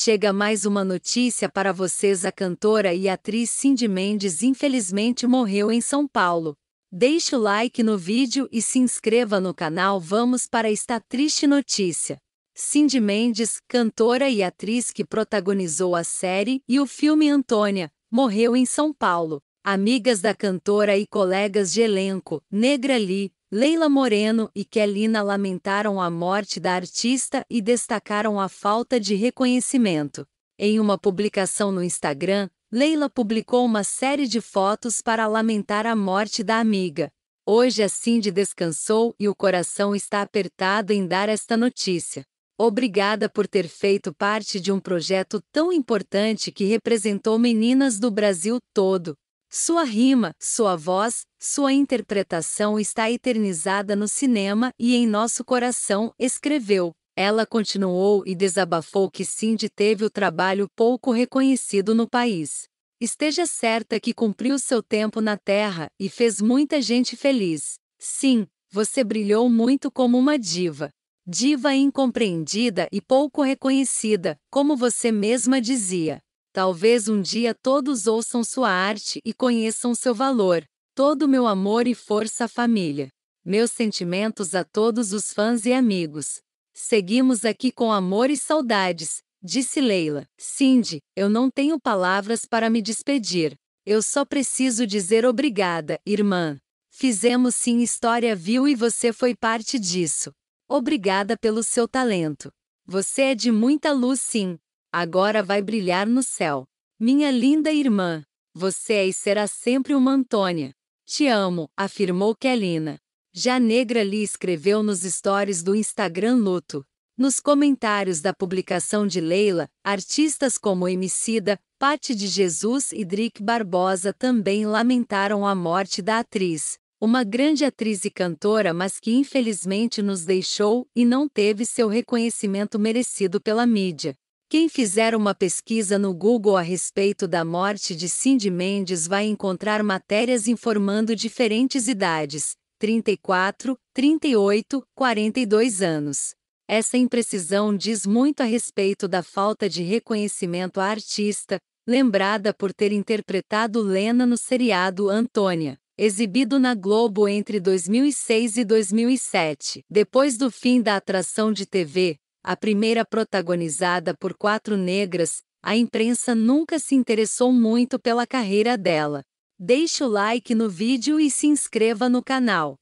Chega mais uma notícia para vocês: a cantora e atriz Cindy Mendes infelizmente morreu em São Paulo. Deixe o like no vídeo e se inscreva no canal. Vamos para esta triste notícia. Cindy Mendes, cantora e atriz que protagonizou a série e o filme Antônia, morreu em São Paulo. Amigas da cantora e colegas de elenco, Negra Lee, Leila Moreno e Kelina lamentaram a morte da artista e destacaram a falta de reconhecimento. Em uma publicação no Instagram, Leila publicou uma série de fotos para lamentar a morte da amiga. Hoje a Cindy descansou e o coração está apertado em dar esta notícia. Obrigada por ter feito parte de um projeto tão importante que representou meninas do Brasil todo. Sua rima, sua voz, sua interpretação está eternizada no cinema e em nosso coração, escreveu. Ela continuou e desabafou que Cindy teve o trabalho pouco reconhecido no país. Esteja certa que cumpriu seu tempo na Terra e fez muita gente feliz. Sim, você brilhou muito como uma diva. Diva incompreendida e pouco reconhecida, como você mesma dizia. Talvez um dia todos ouçam sua arte e conheçam seu valor. Todo meu amor e força à família. Meus sentimentos a todos os fãs e amigos. Seguimos aqui com amor e saudades, disse Leila. Cindy, eu não tenho palavras para me despedir. Eu só preciso dizer obrigada, irmã. Fizemos sim História Viu e você foi parte disso. Obrigada pelo seu talento. Você é de muita luz, sim. Agora vai brilhar no céu. Minha linda irmã, você é e será sempre uma Antônia. Te amo, afirmou Kelina. Já Negra lhe escreveu nos stories do Instagram Luto. Nos comentários da publicação de Leila, artistas como Emicida, Patti de Jesus e Drick Barbosa também lamentaram a morte da atriz, uma grande atriz e cantora, mas que infelizmente nos deixou e não teve seu reconhecimento merecido pela mídia. Quem fizer uma pesquisa no Google a respeito da morte de Cindy Mendes vai encontrar matérias informando diferentes idades: 34, 38, 42 anos. Essa imprecisão diz muito a respeito da falta de reconhecimento à artista, lembrada por ter interpretado Lena no seriado Antônia exibido na Globo entre 2006 e 2007. Depois do fim da atração de TV, a primeira protagonizada por quatro negras, a imprensa nunca se interessou muito pela carreira dela. Deixe o like no vídeo e se inscreva no canal.